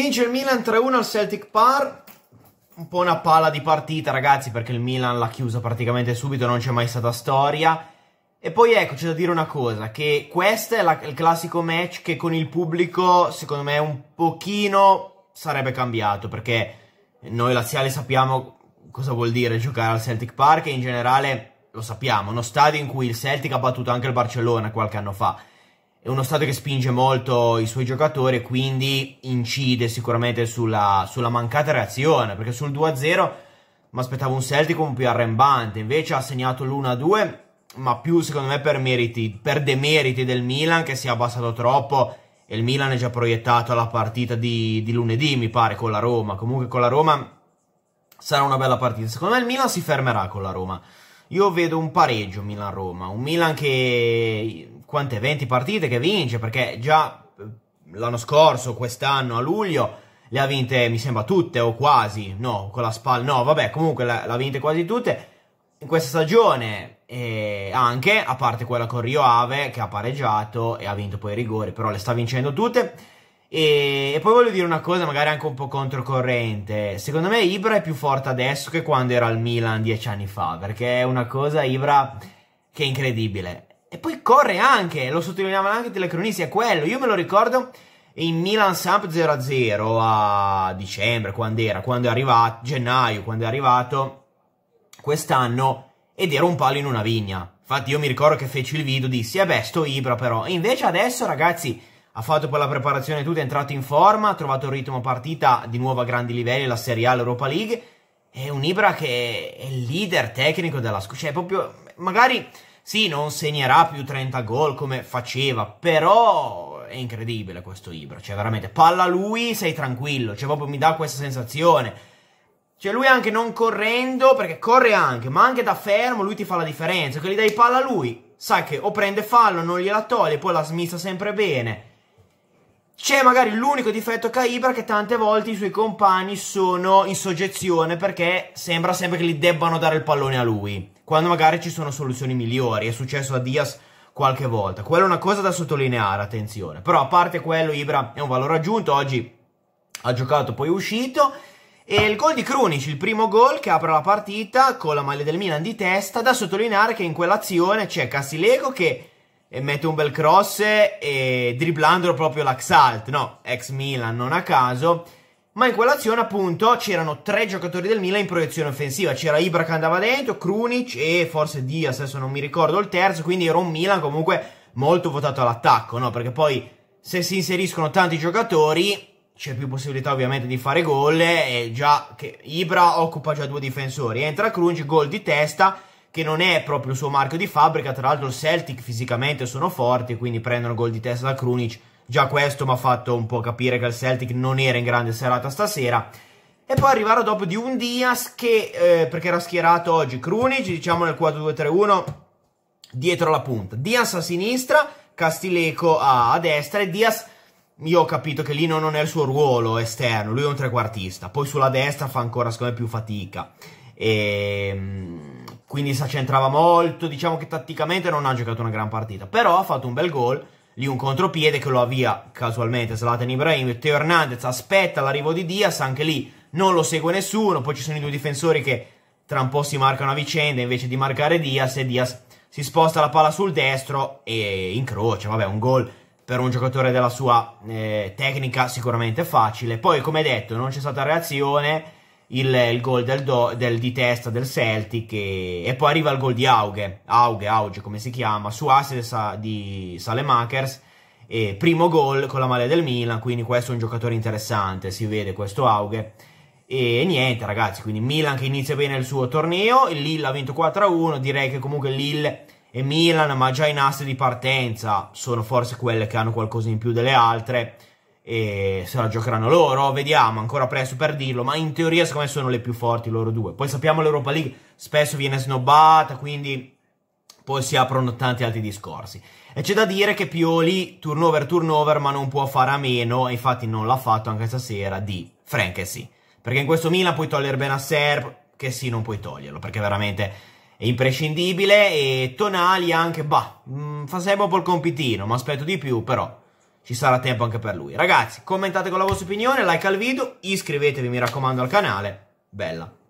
Vince il Milan 3-1 al Celtic Park. Un po' una palla di partita, ragazzi, perché il Milan l'ha chiusa praticamente subito, non c'è mai stata storia. E poi ecco, c'è da dire una cosa, che questo è la, il classico match che con il pubblico, secondo me, un pochino sarebbe cambiato, perché noi laziali sappiamo cosa vuol dire giocare al Celtic Park e in generale lo sappiamo, uno stadio in cui il Celtic ha battuto anche il Barcellona qualche anno fa è uno stato che spinge molto i suoi giocatori quindi incide sicuramente sulla, sulla mancata reazione, perché sul 2-0 mi aspettavo un Celtic Celticum più arrembante, invece ha segnato l'1-2, ma più secondo me per, meriti, per demeriti del Milan che si è abbassato troppo e il Milan è già proiettato alla partita di, di lunedì, mi pare, con la Roma. Comunque con la Roma sarà una bella partita. Secondo me il Milan si fermerà con la Roma. Io vedo un pareggio Milan-Roma, un Milan che quante 20 partite che vince, perché già eh, l'anno scorso, quest'anno a luglio, le ha vinte, mi sembra, tutte o quasi, no, con la spalla, no, vabbè, comunque le ha vinte quasi tutte. In questa stagione eh, anche, a parte quella con Rio Ave, che ha pareggiato e ha vinto poi i rigori, però le sta vincendo tutte. E, e poi voglio dire una cosa, magari anche un po' controcorrente. Secondo me Ibra è più forte adesso che quando era al Milan dieci anni fa, perché è una cosa, Ibra, che è incredibile e poi corre anche, lo sottolineavano anche i telecronisti, è quello. Io me lo ricordo in Milan Samp 0-0 a dicembre, quando era, quando è arrivato, gennaio, quando è arrivato quest'anno, ed era un palo in una vigna. Infatti io mi ricordo che feci il video, dissi, eh beh, sto Ibra però. E invece adesso, ragazzi, ha fatto poi la preparazione tutta, è entrato in forma, ha trovato il ritmo partita di nuovo a grandi livelli, la Serie A, l'Europa League. È un Ibra che è il leader tecnico della squadra, cioè proprio, magari sì, non segnerà più 30 gol come faceva, però è incredibile questo Ibra, cioè veramente, palla lui, sei tranquillo, cioè proprio mi dà questa sensazione. Cioè lui anche non correndo, perché corre anche, ma anche da fermo lui ti fa la differenza, che gli dai palla a lui, sai che o prende fallo, non gliela toglie, poi la smista sempre bene c'è magari l'unico difetto che ha Ibra che tante volte i suoi compagni sono in soggezione perché sembra sempre che gli debbano dare il pallone a lui, quando magari ci sono soluzioni migliori. È successo a Diaz qualche volta. Quella è una cosa da sottolineare, attenzione. Però a parte quello, Ibra è un valore aggiunto. Oggi ha giocato, poi è uscito. E il gol di Krunic, il primo gol che apre la partita con la maglia del Milan di testa, da sottolineare che in quell'azione c'è Castilego che e mette un bel cross e dribblandolo proprio l'Axalt, no, ex Milan non a caso. Ma in quell'azione appunto c'erano tre giocatori del Milan in proiezione offensiva, c'era Ibra che andava dentro, Krunic e forse Diaz, adesso non mi ricordo il terzo, quindi era un Milan comunque molto votato all'attacco, no? Perché poi se si inseriscono tanti giocatori c'è più possibilità ovviamente di fare gol e già che Ibra occupa già due difensori, entra Krunic, gol di testa che non è proprio il suo marchio di fabbrica. Tra l'altro, il Celtic fisicamente sono forti, quindi prendono gol di testa da Krunic. Già questo mi ha fatto un po' capire che il Celtic non era in grande serata stasera. E poi arrivarono dopo di un Diaz che, eh, perché era schierato oggi, Krunic, diciamo nel 4-2-3-1, dietro la punta. Diaz a sinistra, Castileco a, a destra e Diaz io ho capito che Lino non è il suo ruolo esterno, lui è un trequartista, poi sulla destra fa ancora secondo me più fatica. E, ehm, quindi si accentrava molto, diciamo che tatticamente non ha giocato una gran partita, però ha fatto un bel gol, lì un contropiede che lo avvia casualmente Zlatan Ibrahim, Teo Hernandez aspetta l'arrivo di Diaz, anche lì non lo segue nessuno, poi ci sono i due difensori che tra un po' si marcano a vicenda invece di marcare Diaz e Diaz si sposta la palla sul destro e incrocia, vabbè un gol per un giocatore della sua eh, tecnica sicuramente facile, poi come detto non c'è stata reazione il, il gol del do, del, di testa del Celtic e, e, poi arriva il gol di Auge, Auge, Auge come si chiama, su assist di Salemakers e primo gol con la maglia del Milan, quindi questo è un giocatore interessante, si vede questo Auge. E niente ragazzi, quindi Milan che inizia bene il suo torneo, il Lille ha vinto 4-1, direi che comunque Lille e Milan, ma già in asse di partenza, sono forse quelle che hanno qualcosa in più delle altre e se la giocheranno loro, vediamo, ancora presto per dirlo, ma in teoria secondo me sono le più forti loro due. Poi sappiamo l'Europa League spesso viene snobbata, quindi poi si aprono tanti altri discorsi. E c'è da dire che Pioli, turnover, turnover, ma non può fare a meno, e infatti non l'ha fatto anche stasera, di Frankensi. Perché in questo Milan puoi togliere Benasser, che sì, non puoi toglierlo, perché veramente è imprescindibile, e Tonali anche, bah, mh, mm, fa sempre un po' il compitino, ma aspetto di più, però ci sarà tempo anche per lui. Ragazzi, commentate con la vostra opinione, like al video, iscrivetevi mi raccomando al canale. Bella!